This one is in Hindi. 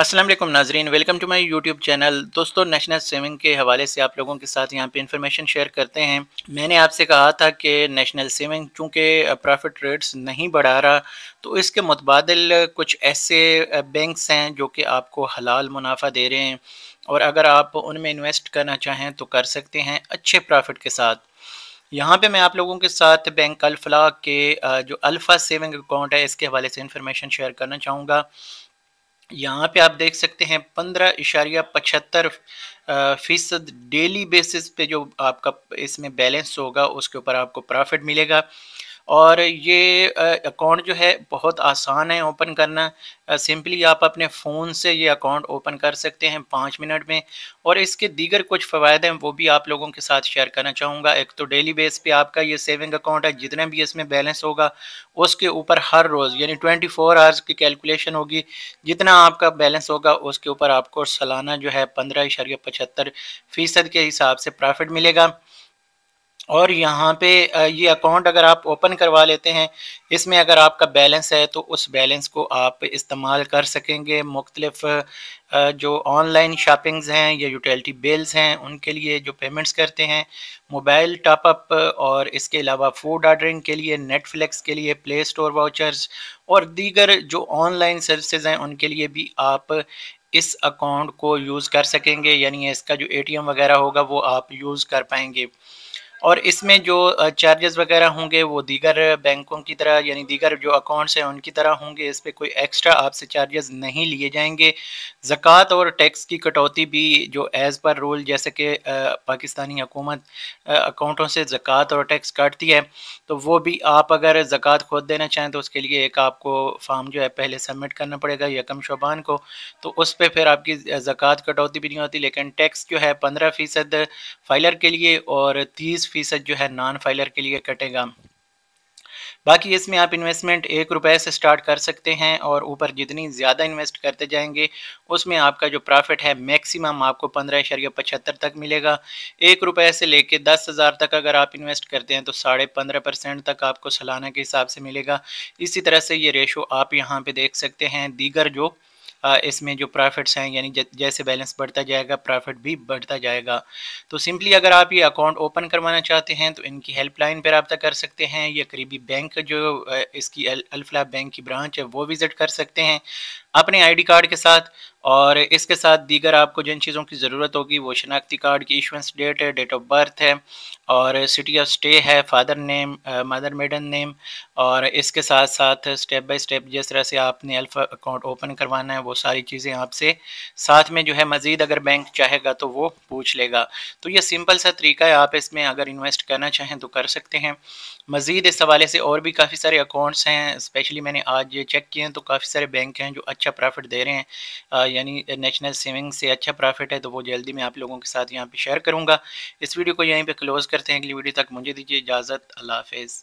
असलम नाजरीन welcome to my YouTube channel दोस्तों नेशनल सेविंग के हवाले से आप लोगों के साथ यहाँ पे इन्फॉर्मेशन शेयर करते हैं मैंने आपसे कहा था कि नेशनल सेविंग चूँकि प्रॉफिट रेट्स नहीं बढ़ा रहा तो इसके मुतबादल कुछ ऐसे बैंक्स हैं जो कि आपको हलाल मुनाफा दे रहे हैं और अगर आप उनमें इन्वेस्ट करना चाहें तो कर सकते हैं अच्छे प्रॉफिट के साथ यहाँ पे मैं आप लोगों के साथ बैंक अल्फला के जो अल्फ़ा सेविंग अकाउंट है इसके हवाले से इन्फॉर्मेशन शेयर करना चाहूँगा यहाँ पे आप देख सकते हैं पंद्रह इशारिया पचहत्तर फीसद डेली बेसिस पे जो आपका इसमें बैलेंस होगा उसके ऊपर आपको प्रॉफिट मिलेगा और ये अकाउंट जो है बहुत आसान है ओपन करना सिंपली आप अपने फ़ोन से ये अकाउंट ओपन कर सकते हैं पाँच मिनट में और इसके दीगर कुछ फ़वाद हैं वो भी आप लोगों के साथ शेयर करना चाहूँगा एक तो डेली बेस पे आपका ये सेविंग अकाउंट है जितना भी इसमें बैलेंस होगा उसके ऊपर हर रोज़ यानी ट्वेंटी फोर आवर्स की कैलकुलेशन होगी जितना आपका बैलेंस होगा उसके ऊपर आपको सालाना जो है पंद्रह पचहत्तर फ़ीसद के हिसाब से प्रॉफिट मिलेगा और यहाँ पे ये अकाउंट अगर आप ओपन करवा लेते हैं इसमें अगर आपका बैलेंस है तो उस बैलेंस को आप इस्तेमाल कर सकेंगे मुख्तलिफ जो ऑनलाइन शॉपिंग्स हैं या यूटिलिटी बिल्स हैं उनके लिए जो पेमेंट्स करते हैं मोबाइल टॉपअप और इसके अलावा फूड ऑर्डरिंग के लिए नेटफ्लिक्स के लिए प्ले स्टोर वाउचर्स और दीगर जो ऑनलाइन सर्विसेज हैं उनके लिए भी आप इस अकाउंट को यूज़ कर सकेंगे यानी इसका जो एम वगैरह होगा वो आप यूज़ कर पाएंगे और इसमें जो चार्जेस वगैरह होंगे वो दीगर बैंकों की तरह यानी दीगर जो अकाउंट्स हैं उनकी तरह होंगे इस पर कोई एक्स्ट्रा आपसे चार्जेस नहीं लिए जाएंगे ज़क़़त और टैक्स की कटौती भी जो एज़ पर रूल जैसे कि पाकिस्तानी हुकूमत अकाउंटों से ज़क़़त और टैक्स काटती है तो वो भी आप अगर ज़क़़त खुद देना चाहें तो उसके लिए एक आपको फॉर्म जो है पहले सबमिट करना पड़ेगा यकम शोबान को तो उस पर फिर आपकी ज़क़़त कटौती भी नहीं होती लेकिन टैक्स जो है पंद्रह फ़ीसद फाइलर के लिए और तीस फीसद जो है नॉन फाइलर के लिए कटेगा बाकी इसमें आप इन्वेस्टमेंट एक रुपए से स्टार्ट कर सकते हैं और ऊपर जितनी ज़्यादा इन्वेस्ट करते जाएंगे उसमें आपका जो प्रॉफिट है मैक्सिमम आपको पंद्रह शर्य पचहत्तर तक मिलेगा एक रुपए से लेके दस हज़ार तक अगर आप इन्वेस्ट करते हैं तो साढ़े पंद्रह परसेंट तक आपको सालाना के हिसाब से मिलेगा इसी तरह से ये रेशो आप यहाँ पर देख सकते हैं दीगर जो इसमें जो प्रॉफिट्स हैं यानी जैसे बैलेंस बढ़ता जाएगा प्रॉफिट भी बढ़ता जाएगा तो सिंपली अगर आप ये अकाउंट ओपन करवाना चाहते हैं तो इनकी हेल्पलाइन पर रबता कर सकते हैं या करीबी बैंक जो इसकी अल्फला बैंक की ब्रांच है वो विज़िट कर सकते हैं अपने आईडी कार्ड के साथ और इसके साथ दीगर आपको जिन चीज़ों की ज़रूरत होगी वो शनाख्ती कार्ड की इशुंस डेट है डेट ऑफ बर्थ है और सिटी ऑफ स्टे है father name mother maiden name और इसके साथ साथ स्टेप बाय स्टेप जिस तरह से आपने अल्फ़ा अकाउंट ओपन करवाना है वो सारी चीज़ें आपसे साथ में जो है मज़ीद अगर बैंक चाहेगा तो वो पूछ लेगा तो ये सिंपल सा तरीका है आप इसमें अगर इन्वेस्ट करना चाहें तो कर सकते हैं मज़ीद इस हवाले से और भी काफ़ी सारे अकाउंट्स हैं स्पेशली मैंने आज ये चेक किए हैं तो काफ़ी सारे बैंक हैं जो अच्छे अच्छा प्रॉफिट दे रहे हैं यानी नेशनल सेविंग से अच्छा प्रॉफिट है तो वो जल्दी मैं आप लोगों के साथ यहाँ पर शेयर करूँगा इस वीडियो को यहीं पर क्लोज़ करते हैं अगली वीडियो तक मुझे दीजिए इजाज़त अल्लाह हाफिज़